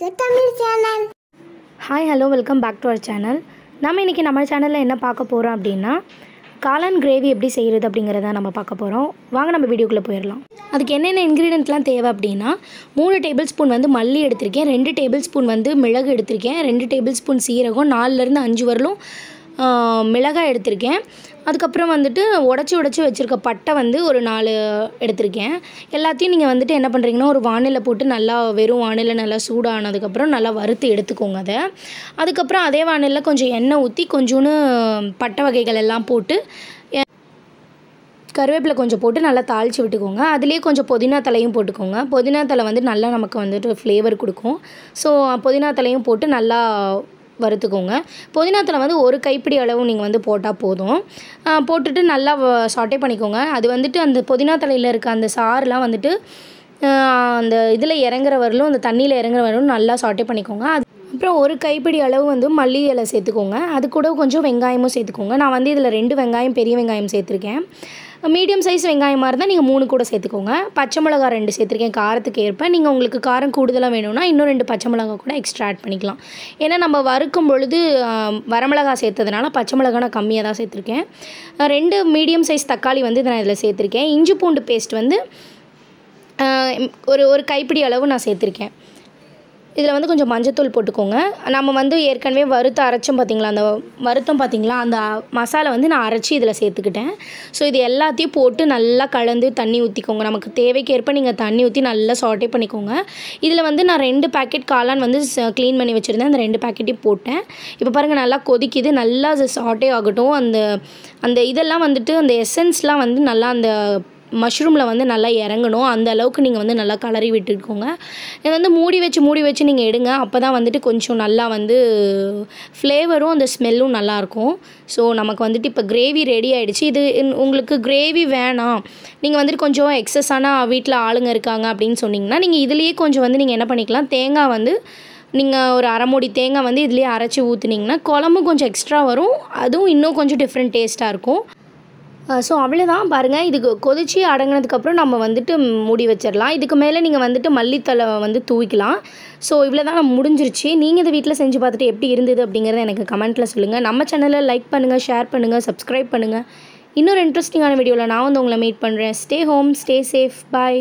channel hi hello welcome back to our channel நம்ம இன்றைக்கி நம்ம சேனலில் என்ன பார்க்க போகிறோம் அப்படின்னா காளான் கிரேவி எப்படி செய்கிறது அப்படிங்கிறத நம்ம பார்க்க போகிறோம் வாங்க நம்ம வீடியோக்குள்ளே போயிடலாம் அதுக்கு என்னென்ன இன்க்ரீடியன்ட்லாம் தேவை அப்படின்னா மூணு டேபிள் ஸ்பூன் வந்து மல்லி எடுத்திருக்கேன் ரெண்டு டேபிள் ஸ்பூன் வந்து மிளகு எடுத்திருக்கேன் ரெண்டு டேபிள் ஸ்பூன் சீரகம் நாலுலேருந்து அஞ்சு வரலும் மிளகாய் எடுத்திருக்கேன் அதுக்கப்புறம் வந்துட்டு உடச்சி உடச்சி வச்சுருக்க பட்டை வந்து ஒரு நாலு எடுத்திருக்கேன் எல்லாத்தையும் நீங்கள் வந்துட்டு என்ன பண்ணுறீங்கன்னா ஒரு வானிலை போட்டு நல்லா வெறும் வானிலை நல்லா சூடானதுக்கப்புறம் நல்லா வறுத்து எடுத்துக்கோங்க அதை அதுக்கப்புறம் அதே வானிலை கொஞ்சம் எண்ணெய் ஊற்றி கொஞ்சோன்னு பட்டை வகைகள் எல்லாம் போட்டு கருவேப்பிலை கொஞ்சம் போட்டு நல்லா தாளித்து விட்டுக்கோங்க அதுலேயே கொஞ்சம் புதினா தலையும் போட்டுக்கோங்க புதினா தலை வந்து நல்லா நமக்கு வந்துட்டு ஃப்ளேவர் கொடுக்கும் ஸோ புதினா தலையும் போட்டு நல்லா வறுத்துக்கோங்க புதினா வந்து ஒரு கைப்பிடி அளவு நீங்கள் வந்து போட்டால் போதும் போட்டுட்டு நல்லா சாட்டே பண்ணிக்கோங்க அது வந்துட்டு அந்த புதினா தலையில் இருக்க அந்த சாறுலாம் வந்துட்டு அந்த இதில் இறங்குற வரலும் அந்த தண்ணியில் இறங்குற வரலும் நல்லா சாட்டே பண்ணிக்கோங்க அது அப்புறம் ஒரு கைப்பிடி அளவு வந்து மல்லி இலை சேர்த்துக்கோங்க அது கூட கொஞ்சம் வெங்காயமும் சேர்த்துக்கோங்க நான் வந்து இதில் ரெண்டு வெங்காயம் பெரிய வெங்காயம் சேர்த்துருக்கேன் மீடியம் சைஸ் வெங்காயமாக இருந்தால் நீங்கள் மூணு கூட சேர்த்துக்கோங்க பச்சை மிளகா ரெண்டு சேர்த்துருக்கேன் காரத்துக்கு ஏற்ப நீங்கள் உங்களுக்கு காரம் கூடுதலாக வேணும்னா இன்னும் ரெண்டு பச்சை மிளகா கூட எக்ஸ்ட்ரா ஆட் பண்ணிக்கலாம் ஏன்னா நம்ம வறுக்கும் பொழுது வரமிளகா சேர்த்ததுனால பச்சை மிளகா நான் கம்மியாக தான் சேர்த்துருக்கேன் ரெண்டு மீடியம் சைஸ் தக்காளி வந்து நான் இதில் சேர்த்துருக்கேன் இஞ்சி பூண்டு பேஸ்ட் வந்து ஒரு ஒரு கைப்பிடி அளவு நான் சேர்த்துருக்கேன் இதில் வந்து கொஞ்சம் மஞ்சத்தூள் போட்டுக்கோங்க நம்ம வந்து ஏற்கனவே வறுத்த அரைச்சோம் பார்த்திங்களா அந்த வருத்தம் பார்த்திங்களா அந்த மசாலா வந்து நான் அரைச்சி இதில் சேர்த்துக்கிட்டேன் ஸோ இது எல்லாத்தையும் போட்டு நல்லா கலந்து தண்ணி ஊற்றிக்கோங்க நமக்கு தேவைக்கேற்ப நீங்கள் தண்ணி ஊற்றி நல்லா சாட்டே பண்ணிக்கோங்க இதில் வந்து நான் ரெண்டு பேக்கெட் காளான் வந்து க்ளீன் பண்ணி வச்சுருந்தேன் அந்த ரெண்டு பேக்கெட்டையும் போட்டேன் இப்போ பாருங்கள் நல்லா கொதிக்குது நல்லா சாட்டே ஆகட்டும் அந்த அந்த இதெல்லாம் வந்துட்டு அந்த எசன்ஸ்லாம் வந்து நல்லா அந்த மஷ்ரூமில் வந்து நல்லா இறங்கணும் அந்த அளவுக்கு நீங்கள் வந்து நல்லா கலரி விட்டுக்கோங்க இதை வந்து மூடி வச்சு மூடி வச்சு நீங்கள் எடுங்க அப்போ தான் வந்துட்டு கொஞ்சம் நல்லா வந்து ஃப்ளேவரும் அந்த ஸ்மெல்லும் நல்லாயிருக்கும் ஸோ நமக்கு வந்துட்டு இப்போ கிரேவி ரெடி ஆகிடுச்சு இது உங்களுக்கு கிரேவி வேணாம் நீங்கள் வந்துட்டு கொஞ்சம் எக்ஸஸான வீட்டில் ஆளுங்க இருக்காங்க அப்படின்னு சொன்னிங்கன்னா நீங்கள் இதுலேயே கொஞ்சம் வந்து நீங்கள் என்ன பண்ணிக்கலாம் தேங்காய் வந்து நீங்கள் ஒரு அரை மூடி தேங்காய் வந்து இதுலேயே அரைச்சி ஊற்றுனீங்கன்னா குழம்பு கொஞ்சம் எக்ஸ்ட்ரா வரும் அதுவும் இன்னும் கொஞ்சம் டிஃப்ரெண்ட் டேஸ்ட்டாக இருக்கும் ஸோ அவ்வளோதான் பாருங்கள் இதுக்கு கொதிச்சு அடங்கினதுக்கப்புறம் நம்ம வந்துட்டு மூடி வச்சிடலாம் இதுக்கு மேலே நீங்கள் வந்துட்டு மல்லித்தலை வந்து தூவிக்கலாம் ஸோ இவ்வளோ தான் நம்ம முடிஞ்சிருச்சு நீங்கள் இதை வீட்டில் செஞ்சு பார்த்துட்டு எப்படி இருந்தது அப்படிங்கிறத எனக்கு கமெண்ட்டில் சொல்லுங்கள் நம்ம சேனலில் லைக் பண்ணுங்கள் ஷேர் பண்ணுங்கள் சப்ஸ்கிரைப் பண்ணுங்கள் இன்னொரு இன்ட்ரெஸ்டிங்கான வீடியோவில் நான் வந்து உங்களை மீட் பண்ணுறேன் ஸ்டே ஹோம் ஸ்டே சேஃப் பாய்